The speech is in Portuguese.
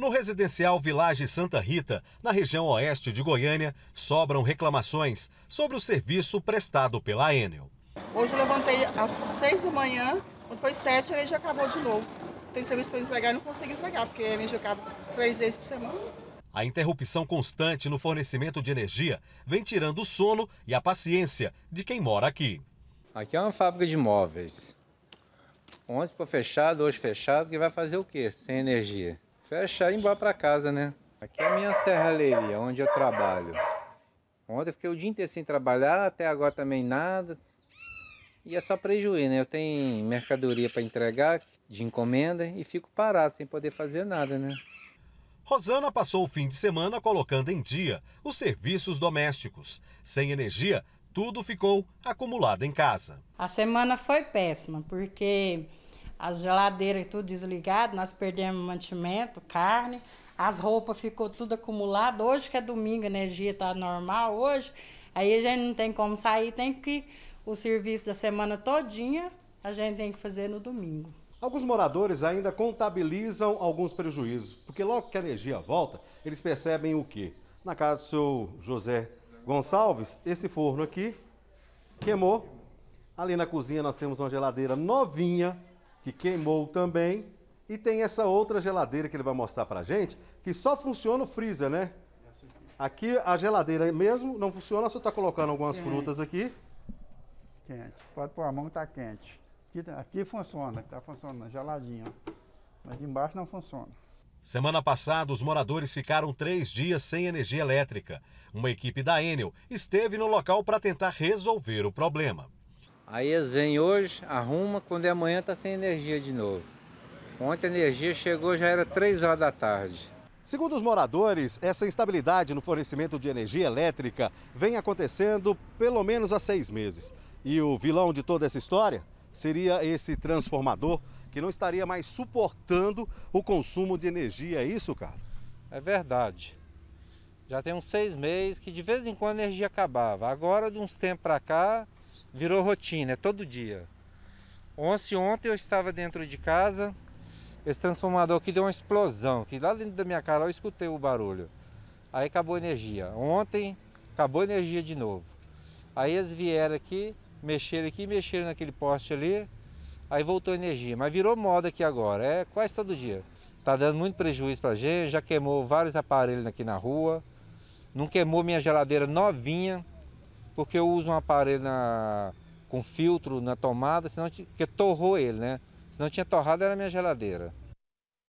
No residencial Village Santa Rita, na região oeste de Goiânia, sobram reclamações sobre o serviço prestado pela Enel. Hoje eu levantei às 6 da manhã, quando foi 7 a energia acabou de novo. Tem serviço para entregar e não consegui entregar, porque a energia acaba três vezes por semana. A interrupção constante no fornecimento de energia vem tirando o sono e a paciência de quem mora aqui. Aqui é uma fábrica de móveis. Ontem ficou fechado, hoje fechado, que vai fazer o quê sem energia? Fecha e embora pra casa, né? Aqui é a minha serralheria, onde eu trabalho. Ontem eu fiquei o dia inteiro sem trabalhar, até agora também nada. E é só prejuízo, né? Eu tenho mercadoria para entregar, de encomenda, e fico parado, sem poder fazer nada, né? Rosana passou o fim de semana colocando em dia os serviços domésticos. Sem energia, tudo ficou acumulado em casa. A semana foi péssima, porque as geladeiras e tudo desligado, nós perdemos mantimento, carne, as roupas ficou tudo acumulado. Hoje que é domingo, a energia está normal hoje, aí a gente não tem como sair, tem que o serviço da semana todinha a gente tem que fazer no domingo. Alguns moradores ainda contabilizam alguns prejuízos, porque logo que a energia volta, eles percebem o quê? Na casa do seu José Gonçalves, esse forno aqui queimou. Ali na cozinha nós temos uma geladeira novinha, que queimou também. E tem essa outra geladeira que ele vai mostrar pra gente, que só funciona o freezer, né? Aqui a geladeira é mesmo não funciona, só tá colocando algumas quente. frutas aqui. Quente. Pode pôr a mão que tá quente. Aqui, tá, aqui funciona, tá funcionando, geladinho. Mas embaixo não funciona. Semana passada, os moradores ficaram três dias sem energia elétrica. Uma equipe da Enel esteve no local para tentar resolver o problema. Aí eles vêm hoje, arruma, quando é amanhã tá sem energia de novo. Ontem a energia chegou, já era 3 horas da tarde. Segundo os moradores, essa instabilidade no fornecimento de energia elétrica vem acontecendo pelo menos há seis meses. E o vilão de toda essa história seria esse transformador que não estaria mais suportando o consumo de energia, é isso, cara? É verdade. Já tem uns seis meses que de vez em quando a energia acabava. Agora, de uns tempos para cá, virou rotina, é todo dia. Ontem, ontem eu estava dentro de casa, esse transformador aqui deu uma explosão, que lá dentro da minha cara eu escutei o barulho. Aí acabou a energia. Ontem acabou a energia de novo. Aí eles vieram aqui, mexeram aqui, mexeram naquele poste ali, aí voltou a energia. Mas virou moda aqui agora, é quase todo dia. Tá dando muito prejuízo pra gente, já queimou vários aparelhos aqui na rua. Não queimou minha geladeira novinha, porque eu uso um aparelho na, com filtro na tomada, senão que torrou ele, né? Se não tinha torrado era minha geladeira.